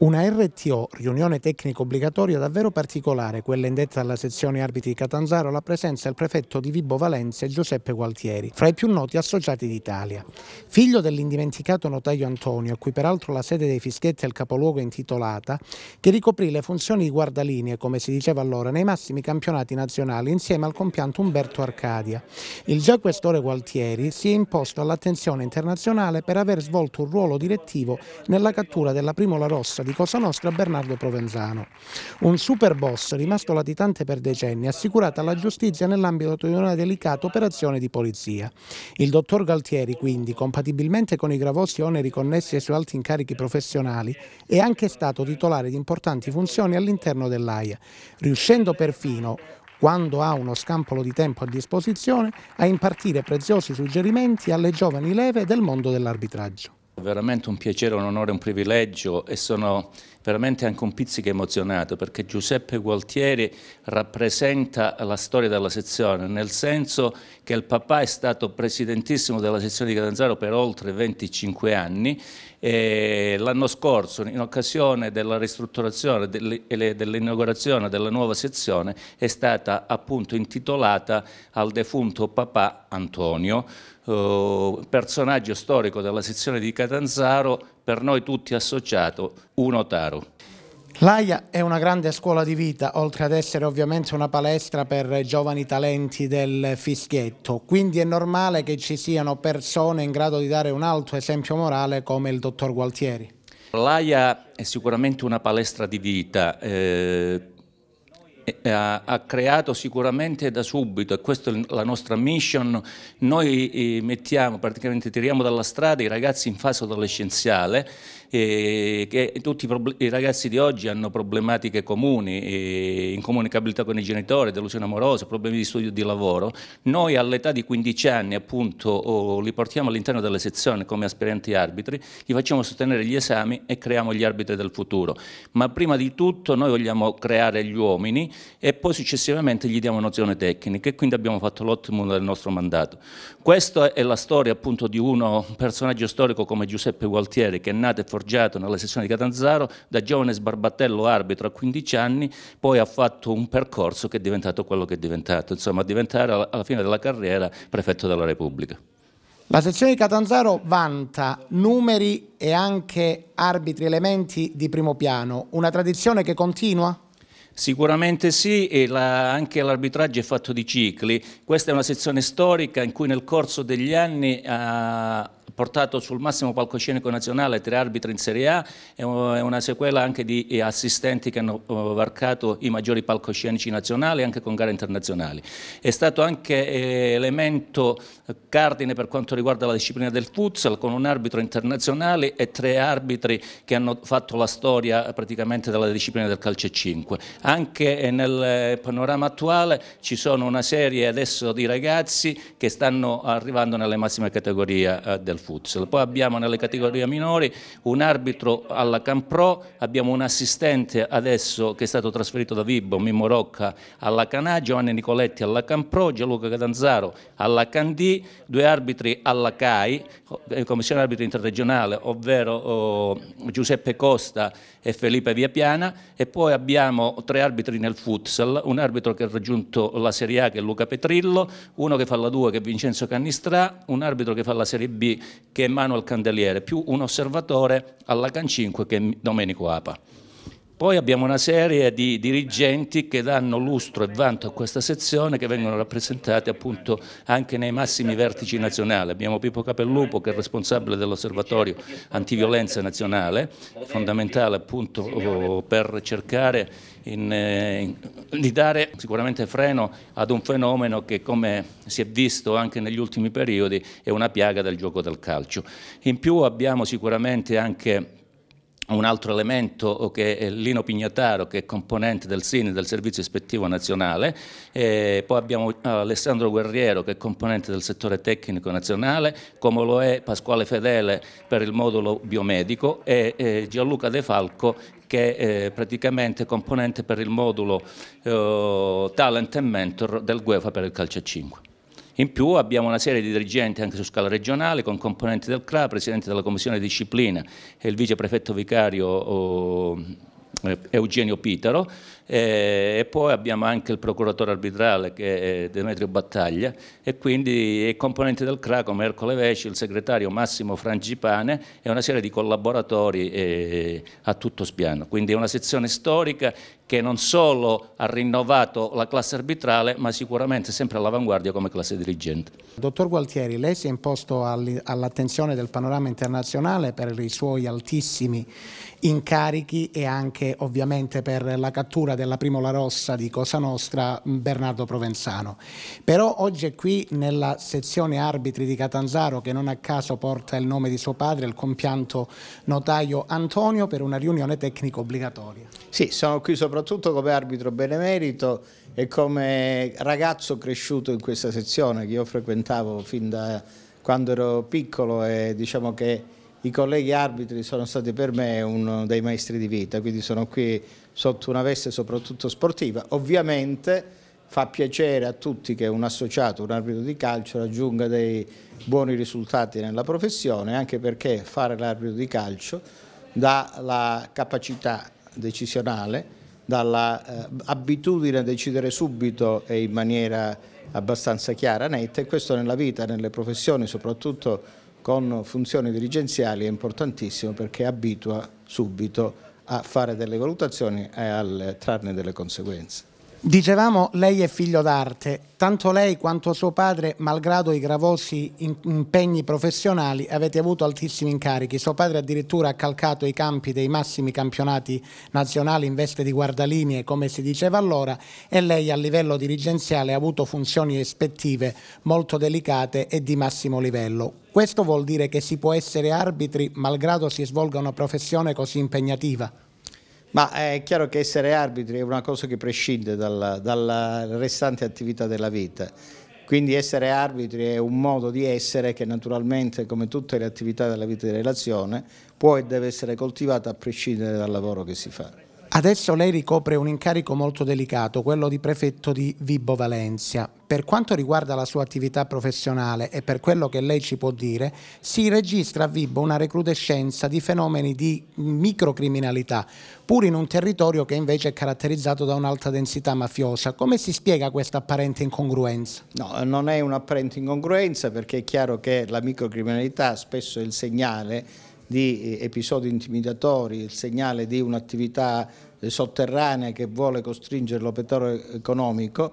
Una RTO, riunione tecnica obbligatoria davvero particolare, quella indetta alla sezione arbitri di Catanzaro la presenza del prefetto di Vibo Valenze Giuseppe Gualtieri, fra i più noti associati d'Italia. Figlio dell'indimenticato notaio Antonio, a cui peraltro la sede dei Fischetti è il capoluogo intitolata, che ricoprì le funzioni di guardalinee, come si diceva allora, nei massimi campionati nazionali insieme al compianto Umberto Arcadia. Il già questore Gualtieri si è imposto all'attenzione internazionale per aver svolto un ruolo direttivo nella cattura della Primola Rossa di Cosa Nostra Bernardo Provenzano. Un super boss rimasto latitante per decenni, assicurato alla giustizia nell'ambito di una delicata operazione di polizia. Il dottor Galtieri, quindi, compatibilmente con i gravosi oneri connessi ai suoi alti incarichi professionali, è anche stato titolare di importanti funzioni all'interno dell'AIA, riuscendo perfino quando ha uno scampolo di tempo a disposizione, a impartire preziosi suggerimenti alle giovani leve del mondo dell'arbitraggio. Veramente un piacere, un onore, un privilegio e sono veramente anche un pizzico emozionato perché Giuseppe Gualtieri rappresenta la storia della sezione, nel senso che il papà è stato presidentissimo della sezione di Catanzaro per oltre 25 anni e l'anno scorso in occasione della ristrutturazione e dell'inaugurazione della nuova sezione è stata appunto intitolata al defunto papà Antonio, oh, personaggio storico della sezione di Catanzaro per noi tutti associato, uno Taro. L'AIA è una grande scuola di vita, oltre ad essere ovviamente una palestra per giovani talenti del fischietto, quindi è normale che ci siano persone in grado di dare un alto esempio morale come il dottor Gualtieri. L'AIA è sicuramente una palestra di vita, eh, ha creato sicuramente da subito, e questa è la nostra mission, noi eh, mettiamo, praticamente tiriamo dalla strada i ragazzi in fase adolescenziale, eh, che tutti i, i, ragazzi di oggi hanno problematiche comuni, eh, incomunicabilità con i genitori, delusione amorosa, problemi di studio e di lavoro. Noi all'età di 15 anni appunto oh, li portiamo all'interno delle sezioni come aspiranti arbitri, gli facciamo sostenere gli esami e creiamo gli arbitri del futuro. Ma prima di tutto noi vogliamo creare gli uomini e poi successivamente gli diamo nozione tecnica e quindi abbiamo fatto l'ottimo del nostro mandato. Questa è la storia appunto di uno personaggio storico come Giuseppe Gualtieri che è nato e forgiato nella sezione di Catanzaro, da giovane sbarbatello arbitro a 15 anni, poi ha fatto un percorso che è diventato quello che è diventato, insomma a diventare alla fine della carriera prefetto della Repubblica. La sezione di Catanzaro vanta numeri e anche arbitri elementi di primo piano, una tradizione che continua? Sicuramente sì, e la, anche l'arbitraggio è fatto di cicli. Questa è una sezione storica in cui nel corso degli anni ha portato sul massimo palcoscenico nazionale tre arbitri in Serie A è una sequela anche di eh, assistenti che hanno eh, varcato i maggiori palcoscenici nazionali anche con gare internazionali. È stato anche eh, elemento cardine per quanto riguarda la disciplina del futsal con un arbitro internazionale e tre arbitri che hanno fatto la storia praticamente della disciplina del calcio 5. Anche nel panorama attuale ci sono una serie adesso di ragazzi che stanno arrivando nelle massime categorie del al futsal. Poi abbiamo nelle categorie minori un arbitro alla Campro, abbiamo un assistente adesso che è stato trasferito da Vibbo, Mimmo Rocca alla Canà, Giovanni Nicoletti alla Campro, Gianluca Catanzaro alla Candì, due arbitri alla CAI, eh, commissione arbitri interregionale, ovvero oh, Giuseppe Costa e Felipe Viapiana e poi abbiamo tre arbitri nel futsal, un arbitro che ha raggiunto la Serie A che è Luca Petrillo, uno che fa la 2 che è Vincenzo Cannistrà, un arbitro che fa la Serie B che è Manuel Candeliere, più un osservatore alla Can 5 che è Domenico Apa. Poi abbiamo una serie di dirigenti che danno lustro e vanto a questa sezione che vengono rappresentati appunto anche nei massimi vertici nazionali. Abbiamo Pippo Capellupo che è responsabile dell'osservatorio antiviolenza nazionale, fondamentale appunto oh, per cercare in, eh, in, di dare sicuramente freno ad un fenomeno che come si è visto anche negli ultimi periodi è una piaga del gioco del calcio. In più abbiamo sicuramente anche un altro elemento oh, che è Lino Pignataro, che è componente del SINI, del Servizio Ispettivo Nazionale, e poi abbiamo Alessandro Guerriero, che è componente del settore tecnico nazionale, come lo è Pasquale Fedele per il modulo biomedico e Gianluca De Falco, che è eh, praticamente componente per il modulo eh, Talent and Mentor del GUEFA per il Calcio 5. In più abbiamo una serie di dirigenti anche su scala regionale con componenti del CRA, presidente della commissione disciplina e il viceprefetto vicario oh, Eugenio Pitaro eh, e poi abbiamo anche il procuratore arbitrale che è Demetrio Battaglia e quindi componenti del CRA come Ercole Vesci, il segretario Massimo Frangipane e una serie di collaboratori eh, a tutto spiano. Quindi è una sezione storica che non solo ha rinnovato la classe arbitrale ma sicuramente sempre all'avanguardia come classe dirigente. Dottor Gualtieri, lei si è imposto all'attenzione del panorama internazionale per i suoi altissimi incarichi e anche ovviamente per la cattura della Primola Rossa di Cosa Nostra mm, Bernardo Provenzano. Però oggi è qui nella sezione arbitri di Catanzaro che non a caso porta il nome di suo padre, il compianto notaio Antonio per una riunione tecnico obbligatoria. Sì, sono qui sopra soprattutto come arbitro benemerito e come ragazzo cresciuto in questa sezione che io frequentavo fin da quando ero piccolo e diciamo che i colleghi arbitri sono stati per me uno dei maestri di vita, quindi sono qui sotto una veste soprattutto sportiva. Ovviamente fa piacere a tutti che un associato, un arbitro di calcio raggiunga dei buoni risultati nella professione, anche perché fare l'arbitro di calcio dà la capacità decisionale dall'abitudine eh, a decidere subito e in maniera abbastanza chiara, netta e questo nella vita, nelle professioni, soprattutto con funzioni dirigenziali è importantissimo perché abitua subito a fare delle valutazioni e a trarne delle conseguenze. Dicevamo lei è figlio d'arte, tanto lei quanto suo padre, malgrado i gravosi impegni professionali, avete avuto altissimi incarichi. Suo padre addirittura ha calcato i campi dei massimi campionati nazionali in veste di guardalinee, come si diceva allora, e lei a livello dirigenziale ha avuto funzioni ispettive molto delicate e di massimo livello. Questo vuol dire che si può essere arbitri malgrado si svolga una professione così impegnativa? Ma è chiaro che essere arbitri è una cosa che prescinde dalla, dalla restante attività della vita. Quindi essere arbitri è un modo di essere che naturalmente, come tutte le attività della vita di relazione, può e deve essere coltivata a prescindere dal lavoro che si fa. Adesso lei ricopre un incarico molto delicato, quello di prefetto di Vibo Valencia. Per quanto riguarda la sua attività professionale e per quello che lei ci può dire, si registra a Vibo una recrudescenza di fenomeni di microcriminalità, pur in un territorio che invece è caratterizzato da un'alta densità mafiosa. Come si spiega questa apparente incongruenza? No, non è un'apparente incongruenza perché è chiaro che la microcriminalità spesso è il segnale di eh, episodi intimidatori, il segnale di un'attività eh, sotterranea che vuole costringere l'operatore economico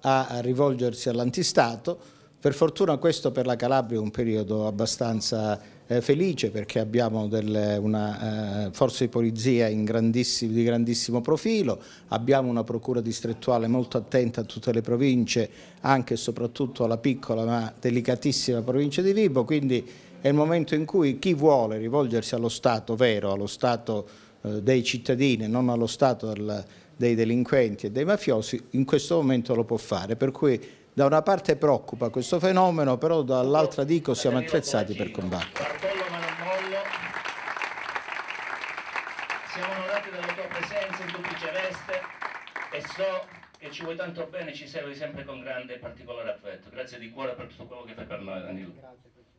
a rivolgersi all'antistato. Per fortuna questo per la Calabria è un periodo abbastanza eh, felice perché abbiamo delle, una eh, forza di polizia grandissimo, di grandissimo profilo, abbiamo una procura distrettuale molto attenta a tutte le province, anche e soprattutto alla piccola ma delicatissima provincia di Vibo, quindi è il momento in cui chi vuole rivolgersi allo Stato vero, allo Stato eh, dei cittadini, non allo Stato dei delinquenti e dei mafiosi, in questo momento lo può fare. Per cui da una parte preoccupa questo fenomeno, però dall'altra dico siamo attrezzati per combattere. Siamo onorati della tua presenza in duplice veste e so che ci vuoi tanto bene, e ci segui sempre con grande e particolare affetto. Grazie di cuore per tutto quello che fai per noi, Danilo.